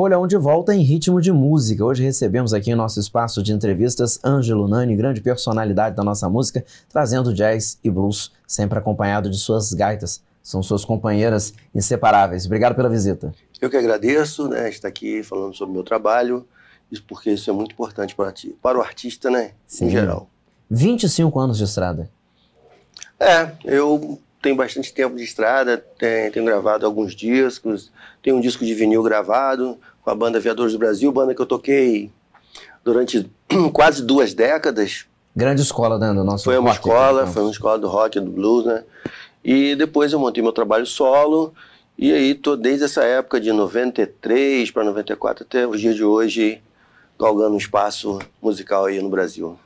Folha onde de volta em ritmo de música. Hoje recebemos aqui em nosso espaço de entrevistas Ângelo Nani, grande personalidade da nossa música, trazendo jazz e blues, sempre acompanhado de suas gaitas. São suas companheiras inseparáveis. Obrigado pela visita. Eu que agradeço, né, estar aqui falando sobre o meu trabalho, porque isso é muito importante para, ti, para o artista, né, Sim. em geral. 25 anos de estrada. É, eu tenho bastante tempo de estrada, tenho, tenho gravado alguns discos, tenho um disco de vinil gravado, com a banda Viadores do Brasil, banda que eu toquei durante quase duas décadas. Grande escola, né, do nosso Foi uma rock, escola, então. foi uma escola do rock, do blues, né? E depois eu montei meu trabalho solo, e aí tô desde essa época de 93 para 94 até os dias de hoje, galgando um espaço musical aí no Brasil.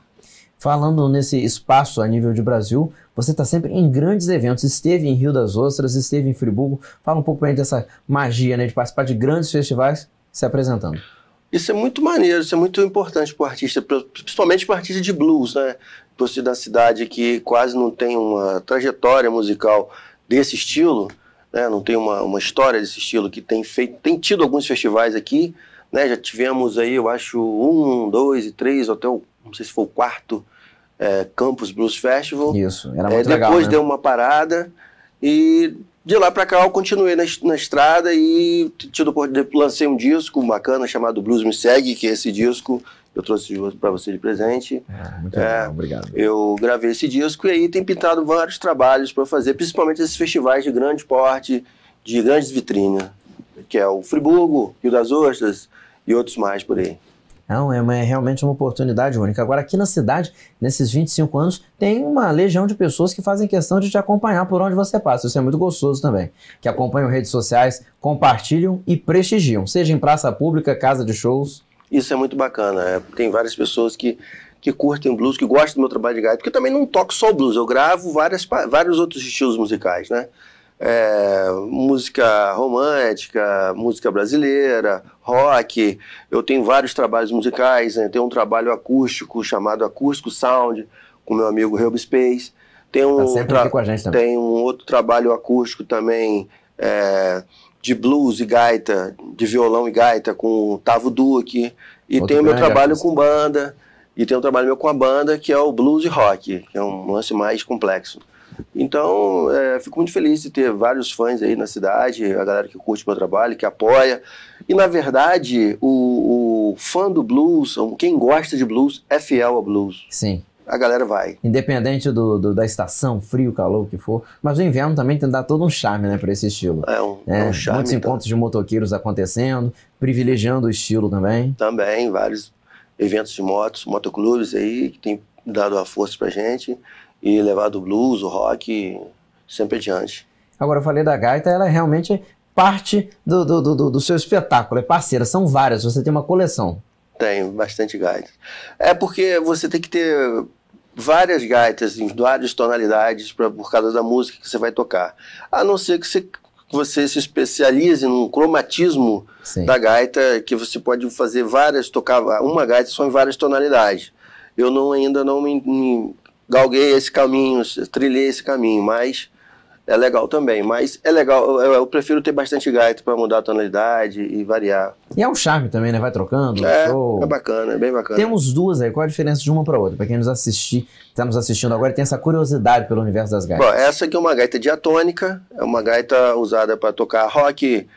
Falando nesse espaço a nível de Brasil, você está sempre em grandes eventos. Esteve em Rio das Ostras, esteve em Friburgo. Fala um pouco pra gente dessa magia, né, de participar de grandes festivais se apresentando. Isso é muito maneiro, isso é muito importante para o artista, principalmente para o artista de blues, né? Você da cidade que quase não tem uma trajetória musical desse estilo, né? não tem uma, uma história desse estilo, que tem feito, tem tido alguns festivais aqui, né? Já tivemos aí, eu acho, um, dois e três, até o, não sei se foi o quarto é, Campus Blues Festival. Isso, era é, muito é, depois legal. Depois né? deu uma parada e de lá para cá eu continuei na, na estrada e tido, lancei um disco bacana chamado Blues Me Segue, que é esse disco eu trouxe para você de presente. É, muito é, legal, obrigado. Eu gravei esse disco e aí tem pintado vários trabalhos para fazer, principalmente esses festivais de grande porte, de grandes vitrines, que é o Friburgo, Rio das Ostras e outros mais por aí. Não, é, uma, é, realmente uma oportunidade única. Agora, aqui na cidade, nesses 25 anos, tem uma legião de pessoas que fazem questão de te acompanhar por onde você passa. Isso é muito gostoso também. Que acompanham redes sociais, compartilham e prestigiam, seja em praça pública, casa de shows. Isso é muito bacana. É, tem várias pessoas que, que curtem blues, que gostam do meu trabalho de gaita, porque eu também não toco só blues, eu gravo várias, vários outros estilos musicais, né? é, música romântica, música brasileira, rock. Eu tenho vários trabalhos musicais, né? tenho um trabalho acústico chamado Acústico Sound, com meu amigo Helb Space. Tem tá um, tá tem um outro trabalho acústico também é, de blues e gaita, de violão e gaita, com o Tavo Duque. E outro tem o meu trabalho artista. com banda, e tem um trabalho meu com a banda, que é o blues e rock, que é um lance mais complexo. Então, é, fico muito feliz de ter vários fãs aí na cidade, a galera que curte meu trabalho, que apoia. E, na verdade, o, o fã do blues, quem gosta de blues, é fiel ao blues. Sim a galera vai. Independente do, do, da estação, frio, calor, o que for. Mas o inverno também tem que dar todo um charme, né, para esse estilo. É um, é, é um charme. Muitos então. encontros de motoqueiros acontecendo, privilegiando o estilo também. Também, vários eventos de motos, motoclubes aí, que tem dado a força pra gente e levar do blues, o rock, sempre adiante. Agora, eu falei da gaita, ela é realmente parte do, do, do, do seu espetáculo, é parceira, são várias, você tem uma coleção. Tem, bastante gaita. É porque você tem que ter várias gaitas em várias tonalidades pra, por causa da música que você vai tocar. A não ser que você, você se especialize num cromatismo Sim. da gaita, que você pode fazer várias, tocar uma gaita só em várias tonalidades. Eu não, ainda não me, me galguei esse caminho, trilhei esse caminho, mas é legal também. Mas é legal, eu, eu prefiro ter bastante gaita para mudar a tonalidade e variar. E é um charme também, né? Vai trocando. É, show. é bacana, é bem bacana. Temos duas aí, qual a diferença de uma para outra? Para quem nos assistir, está nos assistindo agora e tem essa curiosidade pelo universo das gaitas. Bom, essa aqui é uma gaita diatônica, é uma gaita usada para tocar rock,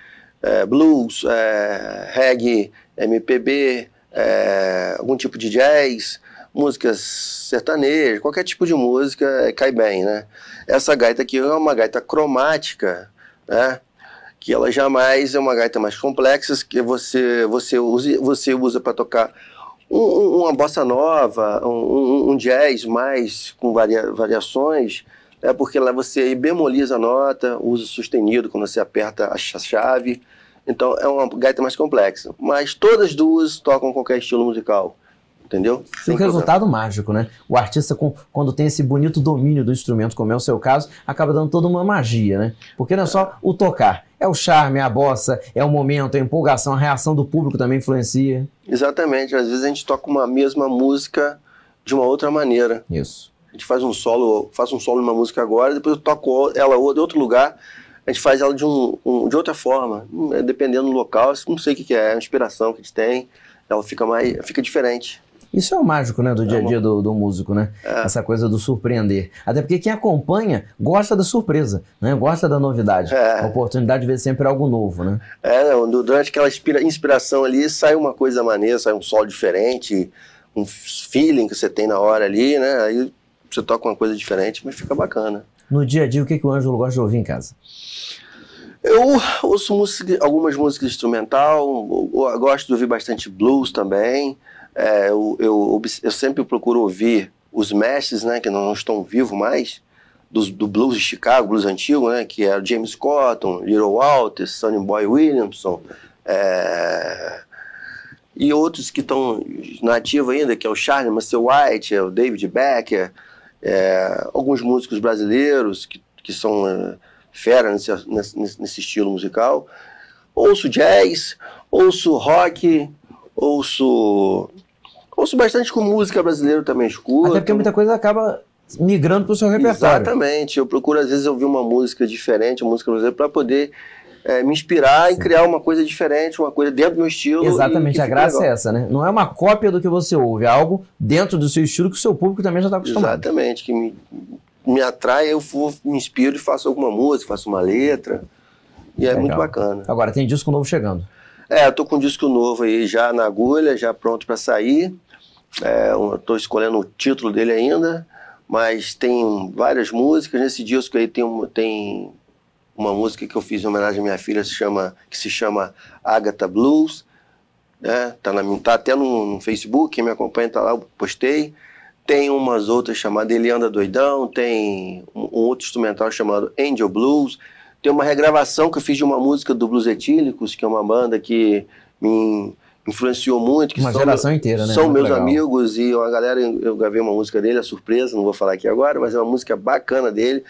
é, blues, é, reggae, MPB, é, algum tipo de jazz músicas sertanejas, qualquer tipo de música é, cai bem, né? Essa gaita aqui é uma gaita cromática, né? Que ela jamais é uma gaita mais complexa que você você usa você usa para tocar um, uma bossa nova, um, um, jazz mais com varia, variações, é né? porque lá você bemoliza a nota, usa sustenido quando você aperta a chave. Então é uma gaita mais complexa. Mas todas duas tocam qualquer estilo musical entendeu? Sem e resultado problema. mágico, né? O artista, com, quando tem esse bonito domínio do instrumento, como é o seu caso, acaba dando toda uma magia, né? Porque não é só o tocar, é o charme, é a bossa, é o momento, é a empolgação, a reação do público também influencia. Exatamente, às vezes a gente toca uma mesma música de uma outra maneira. Isso. A gente faz um solo, faz um solo numa música agora, depois eu toco ela de outro lugar, a gente faz ela de, um, um de outra forma, hum, dependendo do local, não sei o que, que é, é a inspiração que a gente tem, ela fica mais, fica diferente. Isso é o mágico, né, do é dia a dia do, do músico, né? É. Essa coisa do surpreender. Até porque quem acompanha gosta da surpresa, né? Gosta da novidade. É. A oportunidade de ver sempre algo novo, né? É, durante aquela inspiração ali sai uma coisa maneira, sai um sol diferente, um feeling que você tem na hora ali, né? Aí você toca uma coisa diferente, mas fica bacana. No dia a dia, o que, que o Ângelo gosta de ouvir em casa? Eu ouço música, algumas músicas instrumental, gosto de ouvir bastante blues também é, eu, eu, eu, sempre procuro ouvir os mestres, né, que não estão vivos mais, do, do blues de Chicago, blues antigo, né, que era é James Cotton, Little Walters, Sonny Boy Williamson, é, e outros que estão na ativa ainda, que é o Charlie Mansell White, é o David Becker, é, alguns músicos brasileiros que, que são é, fera nesse, nesse, nesse, estilo musical. Ouço jazz, ouço rock, ouço Ouço bastante com música brasileira também escuto. Até porque muita coisa acaba migrando para o seu repertório. Exatamente. Eu procuro, às vezes, ouvir uma música diferente, uma música brasileira, para poder é, me inspirar Sim. e criar uma coisa diferente, uma coisa dentro do meu estilo. Exatamente. A graça legal. é essa, né? Não é uma cópia do que você ouve, é algo dentro do seu estilo que o seu público também já está acostumado. Exatamente. Que me, me atrai, eu vou, me inspiro e faço alguma música, faço uma letra. E é muito bacana. Agora, tem disco novo chegando. É, eu tô com um disco novo aí já na agulha, já pronto para sair. É, Estou escolhendo o título dele ainda, mas tem várias músicas. Nesse disco aí tem, tem uma música que eu fiz em homenagem à minha filha se chama, que se chama Agatha Blues. Né? Tá, na, tá até no, no, Facebook, quem me acompanha tá lá, eu postei. Tem umas outras chamadas Ele Anda Doidão, tem um, um, outro instrumental chamado Angel Blues. Tem uma regravação que eu fiz de uma música do Blues Etílicos, que é uma banda que me influenciou muito. Que uma são geração meu, inteira, né? São muito meus legal. amigos e uma galera. Eu gravei uma música dele, a surpresa, não vou falar aqui agora, mas é uma música bacana dele,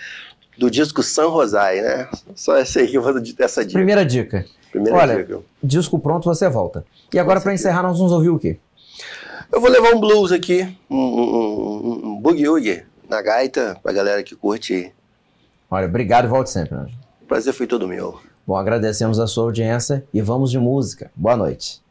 do disco San Rosai, né? Só essa aí que eu vou essa dica. Primeira dica. Primeira Olha, dica. disco pronto, você volta. E agora, para encerrar, nós vamos ouvir o quê? Eu vou levar um blues aqui, um, um, um, um boogie-woogie na gaita, pra galera que curte. Olha, obrigado e volte sempre, O né? prazer foi todo meu. Bom, agradecemos a sua audiência e vamos de música. Boa noite.